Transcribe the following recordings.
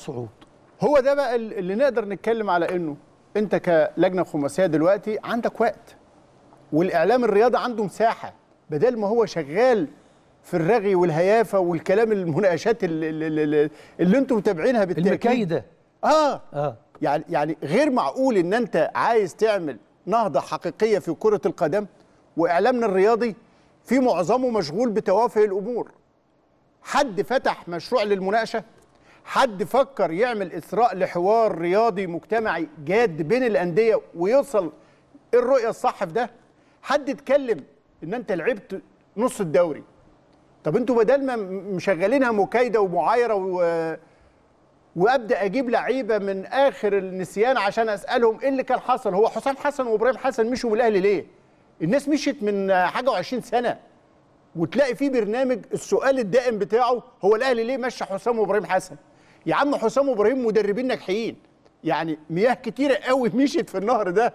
صعود هو ده بقى اللي نقدر نتكلم على انه انت كلجنه خماسيه دلوقتي عندك وقت والاعلام الرياضي عنده مساحه بدل ما هو شغال في الرغي والهيافه والكلام المناقشات اللي, اللي, اللي انتم متابعينها بالتاكيد ده اه اه يعني يعني غير معقول ان انت عايز تعمل نهضه حقيقيه في كره القدم واعلامنا الرياضي في معظمه مشغول بتوافه الامور حد فتح مشروع للمناقشه حد فكر يعمل إسراء لحوار رياضي مجتمعي جاد بين الأندية ويوصل الرؤية الصح في ده حد اتكلم إن أنت لعبت نص الدوري طب أنتوا بدل ما مشغلينها مكايدة ومعايرة و... وابدا اجيب لعيبه من اخر النسيان عشان اسالهم ايه اللي كان حصل هو حسام حسن وابراهيم حسن مشوا من الاهلي ليه الناس مشيت من حاجه وعشرين سنه وتلاقي في برنامج السؤال الدائم بتاعه هو الاهلي ليه مشى حسام وابراهيم حسن يا عم حسام ابراهيم مدربين ناجحين يعني مياه كتيره قوي مشيت في النهر ده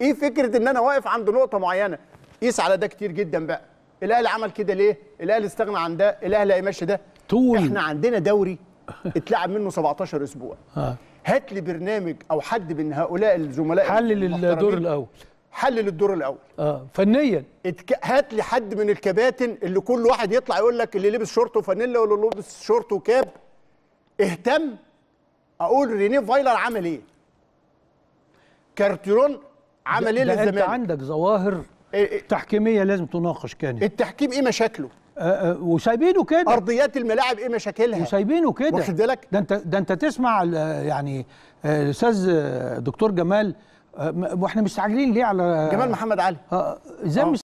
ايه فكره ان انا واقف عند نقطه معينه قيس على ده كتير جدا بقى الاهلي عمل كده ليه الاهلي استغنى عن ده الاهلي هيمشي ده طول احنا عندنا دوري اتلعب منه 17 اسبوع آه. هات لي برنامج او حد من هؤلاء الزملاء حلل الدور الاول حلل الدور الاول اه فنيا اتك... هات لي حد من الكباتن اللي كل واحد يطلع يقول لك اللي لبس شورت وفانيلا واللي لبس شورت وكاب اهتم اقول رينيه فايلر عمل ايه كارتيرون عمل ايه للزمالك انت عندك ظواهر إيه، إيه. تحكيميه لازم تناقش كانت التحكيم ايه مشاكله أه، أه، وسايبينه كده ارضيات الملاعب ايه مشاكلها وسايبينه كده واخد بالك ده انت ده انت تسمع يعني آه، الاستاذ دكتور جمال واحنا مستعجلين ليه على جمال محمد علي ازاي